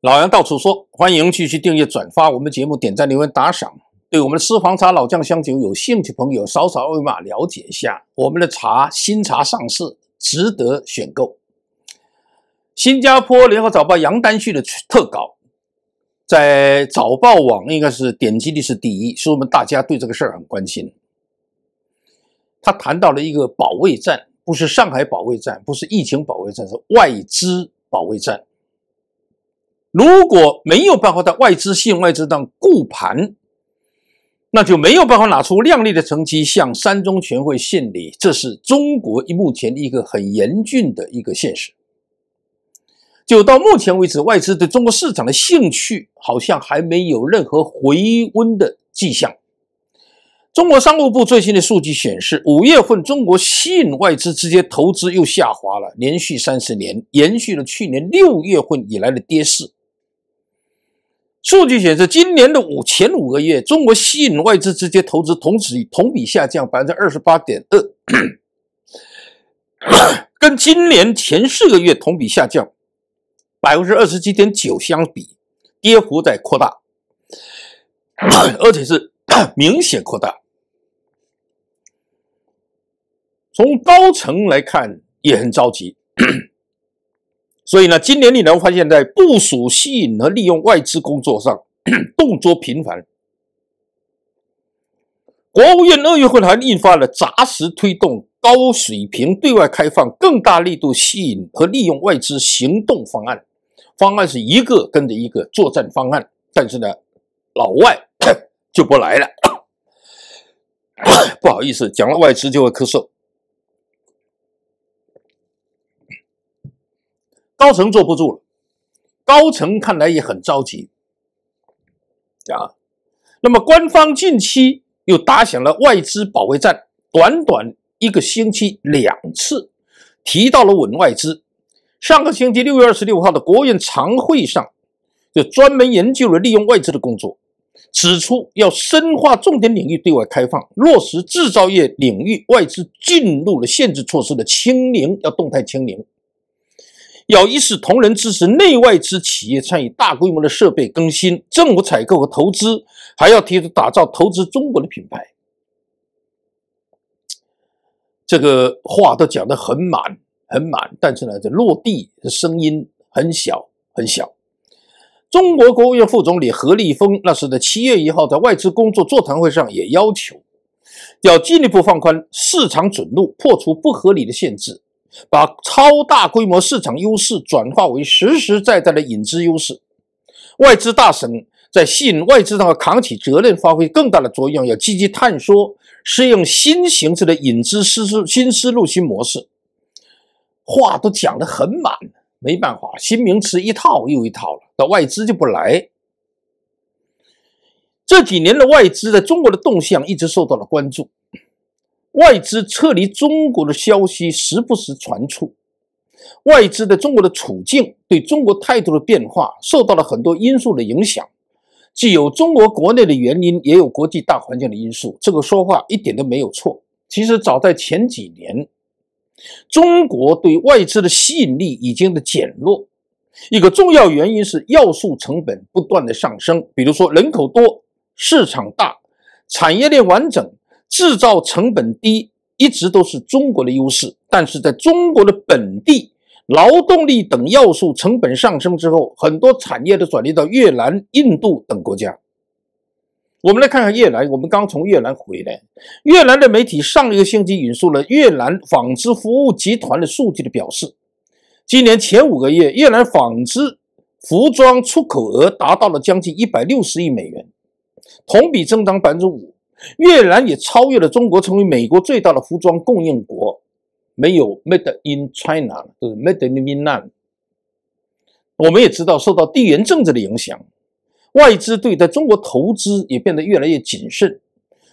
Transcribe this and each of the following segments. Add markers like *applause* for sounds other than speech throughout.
老杨到处说，欢迎继续订阅、转发我们节目，点赞、留言、打赏。对我们私房茶老酱香酒有兴趣朋友，扫扫二维码了解一下我们的茶新茶上市，值得选购。新加坡联合早报杨丹旭的特稿，在早报网应该是点击率是第一，是我们大家对这个事儿很关心。他谈到了一个保卫战，不是上海保卫战，不是疫情保卫战，是外资保卫战。如果没有办法在外资吸引外资上固盘，那就没有办法拿出亮丽的成绩向三中全会献礼。这是中国目前一个很严峻的一个现实。就到目前为止，外资对中国市场的兴趣好像还没有任何回温的迹象。中国商务部最新的数据显示，五月份中国吸引外资直接投资又下滑了，连续三十年延续了去年六月份以来的跌势。数据显示，今年的五前五个月，中国吸引外资直接投资同时同比下降百分之二十八点二，*coughs* 跟今年前四个月同比下降百分之二十七点九相比，跌幅在扩大，而且是 *coughs* 明显扩大。从高层来看，也很着急。所以呢，今年你能发现在部署吸引和利用外资工作上 *coughs* 动作频繁。国务院二月份还印发了《扎实推动高水平对外开放、更大力度吸引和利用外资行动方案》，方案是一个跟着一个作战方案。但是呢，老外 *coughs* 就不来了，*coughs* 不好意思，讲了外资就会咳嗽。高层坐不住了，高层看来也很着急啊。那么，官方近期又打响了外资保卫战，短短一个星期两次提到了稳外资。上个星期六月二十六号的国务院常会上，就专门研究了利用外资的工作，指出要深化重点领域对外开放，落实制造业领域外资进入的限制措施的清零，要动态清零。要一视同仁支持内外资企业参与大规模的设备更新、政府采购和投资，还要提出打造“投资中国”的品牌。这个话都讲的很满，很满，但是呢，这落地的声音很小，很小。中国国务院副总理何立峰那时的七月一号在外资工作座谈会上也要求，要进一步放宽市场准入，破除不合理的限制。把超大规模市场优势转化为实实在在的引资优势，外资大省在吸引外资上扛起责任，发挥更大的作用，要积极探索适应新形势的引资思思新思路新模式。话都讲得很满，没办法，新名词一套又一套了，那外资就不来。这几年的外资在中国的动向一直受到了关注。外资撤离中国的消息时不时传出，外资在中国的处境对中国态度的变化受到了很多因素的影响，既有中国国内的原因，也有国际大环境的因素。这个说话一点都没有错。其实早在前几年，中国对外资的吸引力已经的减弱，一个重要原因是要素成本不断的上升，比如说人口多、市场大、产业链完整。制造成本低一直都是中国的优势，但是在中国的本地劳动力等要素成本上升之后，很多产业都转移到越南、印度等国家。我们来看看越南，我们刚从越南回来。越南的媒体上一个星期引述了越南纺织服务集团的数据的表示，今年前五个月，越南纺织服装出口额达到了将近一百六十亿美元，同比增长百分之五。越南也超越了中国，成为美国最大的服装供应国。没有 Made in China，是 Made in Vietnam。我们也知道，受到地缘政治的影响，外资对在中国投资也变得越来越谨慎。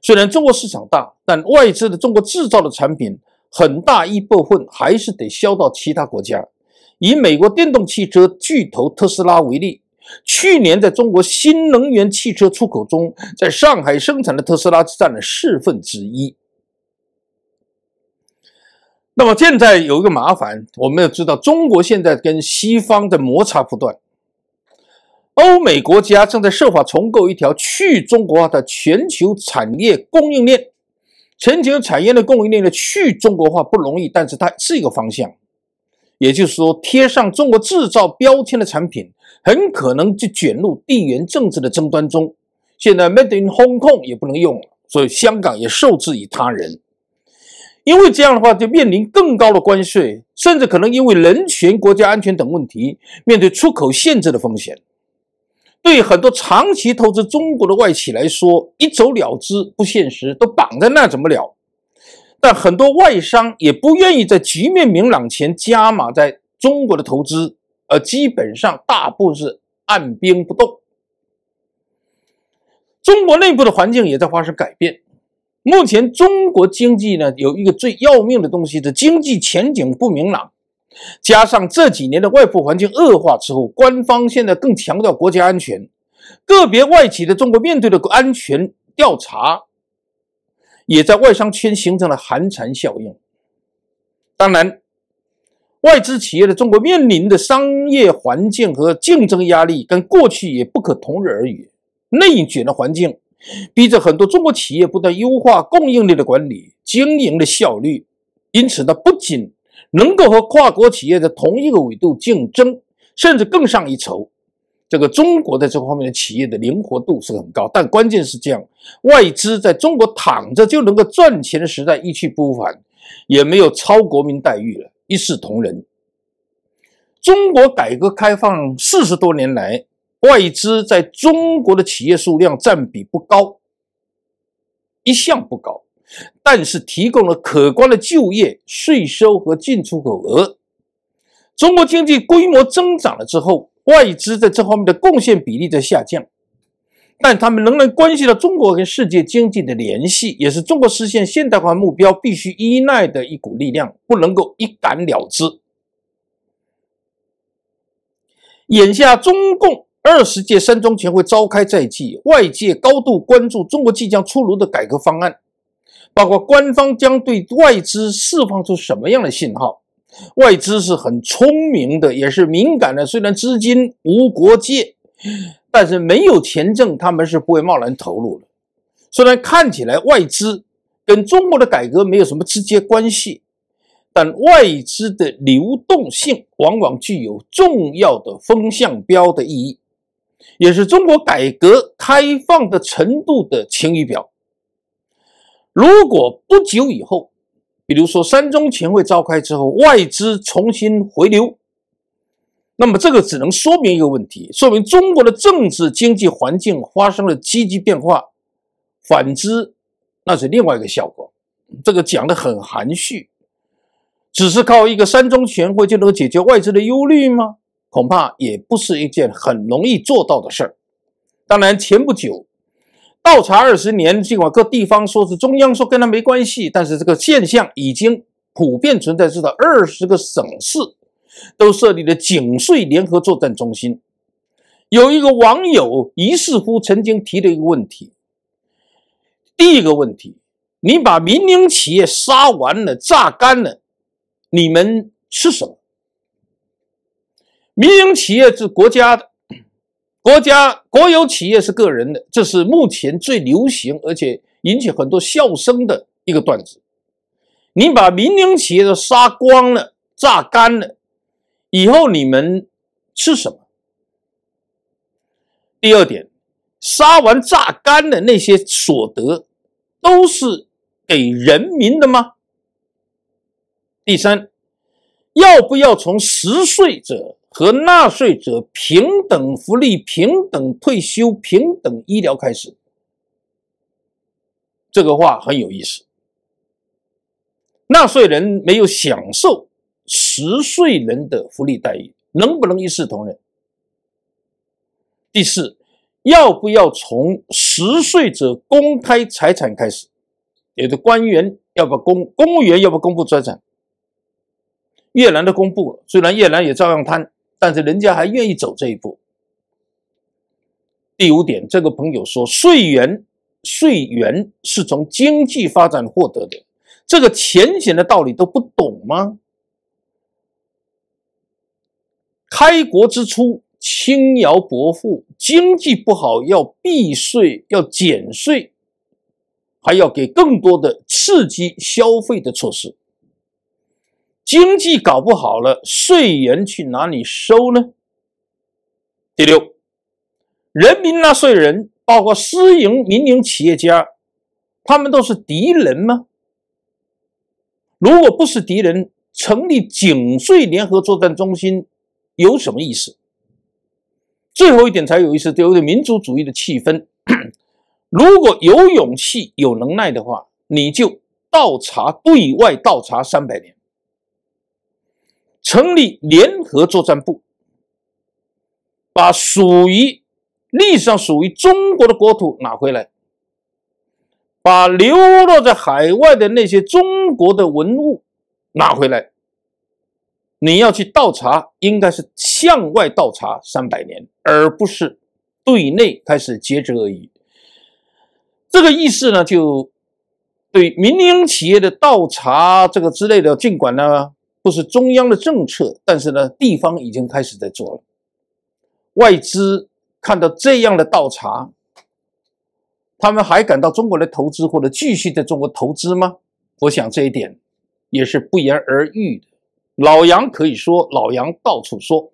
虽然中国市场大，但外资的中国制造的产品很大一部分还是得销到其他国家。以美国电动汽车巨头特斯拉为例。去年，在中国新能源汽车出口中，在上海生产的特斯拉占了四分之一。那么现在有一个麻烦，我们要知道，中国现在跟西方的摩擦不断，欧美国家正在设法重构一条去中国化的全球产业供应链。全球产业的供应链的去中国化不容易，但是它是一个方向。也就是说，贴上中国制造标签的产品。很可能就卷入地缘政治的争端中。现在 made in Hong Kong 也不能用了，所以香港也受制于他人。因为这样的话，就面临更高的关税，甚至可能因为人权、国家安全等问题，面对出口限制的风险。对很多长期投资中国的外企来说，一走了之不现实，都绑在那怎么了？但很多外商也不愿意在局面明朗前加码在中国的投资。呃，基本上大部是按兵不动。中国内部的环境也在发生改变。目前中国经济呢，有一个最要命的东西，的经济前景不明朗，加上这几年的外部环境恶化之后，官方现在更强调国家安全，个别外企的中国面对的安全调查，也在外商圈形成了寒蝉效应。当然。外资企业的中国面临的商业环境和竞争压力，跟过去也不可同日而语。内卷的环境，逼着很多中国企业不断优化供应链的管理、经营的效率。因此，呢，不仅能够和跨国企业在同一个维度竞争，甚至更上一筹。这个中国在这方面的企业的灵活度是很高，但关键是这样，外资在中国躺着就能够赚钱的时代一去不复返，也没有超国民待遇了。一视同仁。中国改革开放四十多年来，外资在中国的企业数量占比不高，一向不高，但是提供了可观的就业、税收和进出口额。中国经济规模增长了之后，外资在这方面的贡献比例在下降。但他们仍然关系到中国跟世界经济的联系，也是中国实现现代化目标必须依赖的一股力量，不能够一杆了之。眼下，中共二十届三中全会召开在即，外界高度关注中国即将出炉的改革方案，包括官方将对外资释放出什么样的信号。外资是很聪明的，也是敏感的，虽然资金无国界。但是没有钱挣，他们是不会贸然投入的。虽然看起来外资跟中国的改革没有什么直接关系，但外资的流动性往往具有重要的风向标的意义，也是中国改革开放的程度的晴雨表。如果不久以后，比如说三中全会召开之后，外资重新回流。那么这个只能说明一个问题，说明中国的政治经济环境发生了积极变化。反之，那是另外一个效果。这个讲的很含蓄，只是靠一个三中全会就能够解决外资的忧虑吗？恐怕也不是一件很容易做到的事儿。当然，前不久倒查二十年，尽管各地方说是中央说跟他没关系，但是这个现象已经普遍存在，至少二十个省市。都设立了警税联合作战中心。有一个网友疑似乎曾经提了一个问题：第一个问题，你把民营企业杀完了、榨干了，你们吃什么？民营企业是国家的，国家国有企业是个人的。这是目前最流行而且引起很多笑声的一个段子。你把民营企业都杀光了、榨干了。以后你们吃什么？第二点，杀完榨干的那些所得，都是给人民的吗？第三，要不要从十税者和纳税者平等福利、平等退休、平等医疗开始？这个话很有意思。纳税人没有享受。十岁人的福利待遇能不能一视同仁？第四，要不要从十岁者公开财产开始？有的官员要不公公务员要不公布财产，越南都公布了，虽然越南也照样贪，但是人家还愿意走这一步。第五点，这个朋友说，税源税源是从经济发展获得的，这个浅显的道理都不懂吗？开国之初，轻徭薄赋，经济不好，要避税，要减税，还要给更多的刺激消费的措施。经济搞不好了，税源去哪里收呢？第六，人民纳税人，包括私营民营企业家，他们都是敌人吗？如果不是敌人，成立警税联合作战中心。有什么意思？最后一点才有意思，有点民族主义的气氛。*clears throat* 如果有勇气、有能耐的话，你就倒查对外倒查三百年，成立联合作战部，把属于历史上属于中国的国土拿回来，把流落在海外的那些中国的文物拿回来。你要去倒茶，应该是向外倒茶三百年，而不是对内开始截肢而已。这个意思呢，就对民营企业的倒茶这个之类的，尽管呢不是中央的政策，但是呢地方已经开始在做了。外资看到这样的倒茶，他们还敢到中国来投资，或者继续在中国投资吗？我想这一点也是不言而喻的。老杨可以说，老杨到处说。